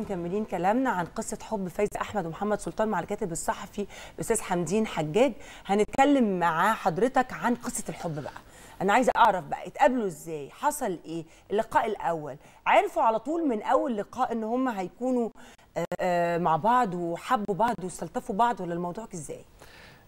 مكملين كلامنا عن قصه حب فايز احمد ومحمد سلطان مع الكاتب الصحفي الاستاذ حمدين حجاج هنتكلم مع حضرتك عن قصه الحب بقى انا عايزه اعرف بقى اتقابلوا ازاي حصل ايه اللقاء الاول عرفوا على طول من اول لقاء ان هم هيكونوا آه، آه، مع بعض وحبوا بعض واستلطفوا بعض ولا الموضوع ازاي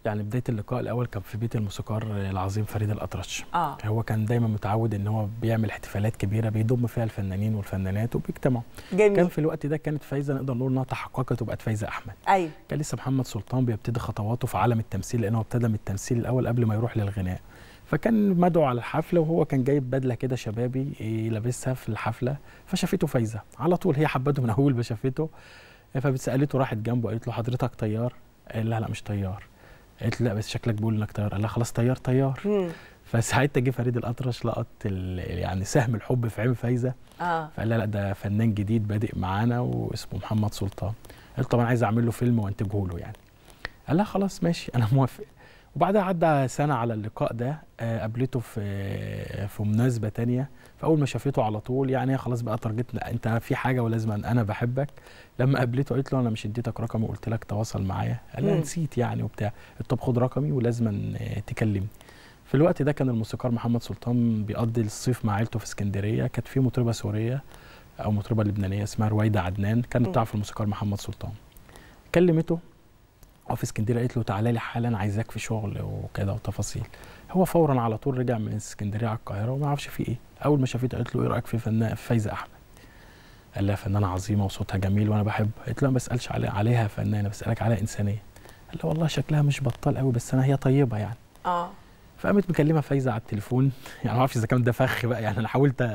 يعني بدايه اللقاء الاول كان في بيت الموسيقار العظيم فريد الاطرش آه. هو كان دايما متعود ان هو بيعمل احتفالات كبيره بيضم فيها الفنانين والفنانات وبيجتمعوا جميل. كان في الوقت ده كانت فايزه نقدر نقول انها تحققت وبقت فايزه احمد ايوه كان لسه محمد سلطان بيبتدي خطواته في عالم التمثيل لان هو ابتدى من التمثيل الاول قبل ما يروح للغناء فكان مدعو على الحفله وهو كان جايب بدله كده شبابي لابسها في الحفله فشافته فايزه على طول هي حبته من اول ما شافته فسالته راحت جنبه قالت له حضرتك طيار قال لا لا مش طيار قالت له لا بس شكلك بيقول انك طيار قال لها خلاص طيار طيار فساعتها جه فريد الاطرش لقط يعني سهم الحب في عين فايزه آه. فقال لها لا ده فنان جديد بادئ معانا واسمه محمد سلطان قالت طبعا عايز اعمل له فيلم وانتجه له يعني قال لها خلاص ماشي انا موافق وبعدها عدى سنه على اللقاء ده آه، قابلته في آه، في مناسبه تانية فاول ما شافته على طول يعني خلاص بقى ترجتنا انت في حاجه ولازم انا بحبك لما قابلته قلت له انا مش اديتك رقمي وقلت لك تواصل معايا قال نسيت يعني وبتاع طب خد رقمي ولازم آه، تكلمني في الوقت ده كان الموسيقار محمد سلطان بيقضي الصيف مع عيلته في اسكندريه كانت في مطربه سوريه او مطربه لبنانيه اسمها رويده عدنان كانت بتعرف الموسيقار محمد سلطان كلمته هو في اسكندريه قالت له تعالى لي حالا عايزاك في شغل وكده وتفاصيل هو فورا على طول رجع من اسكندريه على القاهره وما عرفش في ايه اول ما شافته قالت له ايه رايك في فنان فايزه احمد قال لها فنانه عظيمه وصوتها جميل وانا بحبها قالت له ما بسالش علي عليها فنانه بسالك على انسانيه قال لها والله شكلها مش بطال قوي بس انا هي طيبه يعني اه فقامت مكلمه فايزه على التليفون يعني ما اعرفش اذا كان ده فخ بقى يعني انا حاولت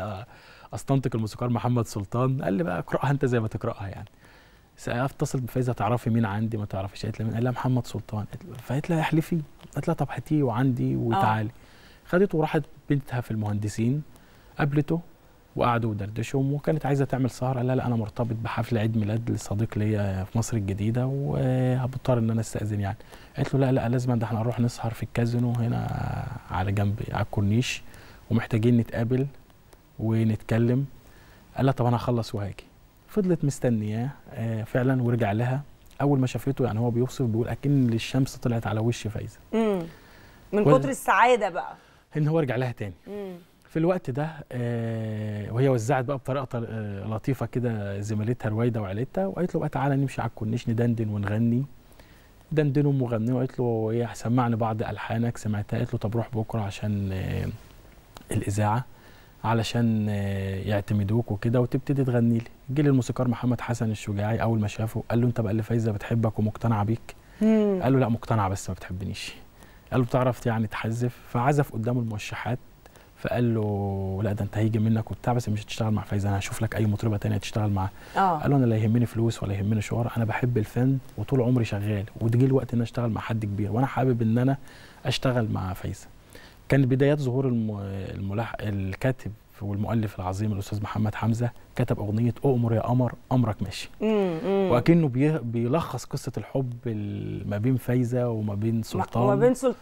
استنطق الموسيقار محمد سلطان قال لي بقى اقراها انت زي ما تقراها يعني اتصل بفايزه تعرفي مين عندي ما تعرفيش قالت لي مين قال لها محمد سلطان فقالت لها احلفي قالت لها طب هاتيه وعندي وتعالي خدته وراحت بنتها في المهندسين قابلته وقعدوا ودردشوا وكانت عايزه تعمل سهر قال لها لا انا مرتبط بحفل عيد ميلاد لصديق ليا في مصر الجديده وهضطر ان انا استاذن يعني قالت له لا لا لازم ده احنا هنروح نسهر في الكازينو هنا على جنب على الكورنيش ومحتاجين نتقابل ونتكلم قال لها طب انا هخلص وهاجي فضلت مستنياه آه، فعلا ورجع لها اول ما شافته يعني هو بيوصف بيقول اكن الشمس طلعت على وش فايزه امم من كتر السعاده بقى ان هو رجع لها تاني مم. في الوقت ده آه، وهي وزعت بقى بطريقه آه، لطيفه كده زميلتها رويده وعيلتها وقالت له بقى تعالى نمشي على الكورنيش ندندن ونغني دندنوا مغنيه وقالت له ايه سمعني بعض الحانك سمعتها قالت له طب روح بكره عشان الاذاعه علشان آه، يعتمدوك وكده وتبتدي تغني لي جه الموسيقار محمد حسن الشجاعي اول ما شافه قال له انت بقى اللي فايزه بتحبك ومقتنعه بيك مم. قال له لا مقتنعه بس ما بتحبنيش قال له بتعرف يعني تحذف فعزف قدامه الموشحات فقال له لا ده انت هيجي منك وبتاع بس مش هتشتغل مع فايزه انا هشوف لك اي مطربه تانية تشتغل معاها آه. قال له انا لا يهمني فلوس ولا يهمني شهره انا بحب الفن وطول عمري شغال وتجي الوقت ان اشتغل مع حد كبير وانا حابب ان انا اشتغل مع فايزه كانت بدايات ظهور الملح... الكاتب والمؤلف العظيم الاستاذ محمد حمزه كتب اغنيه اؤمر يا قمر امرك ماشي واكنه بيلخص قصه الحب ما بين فايزه وما بين سلطان وما بين سلطان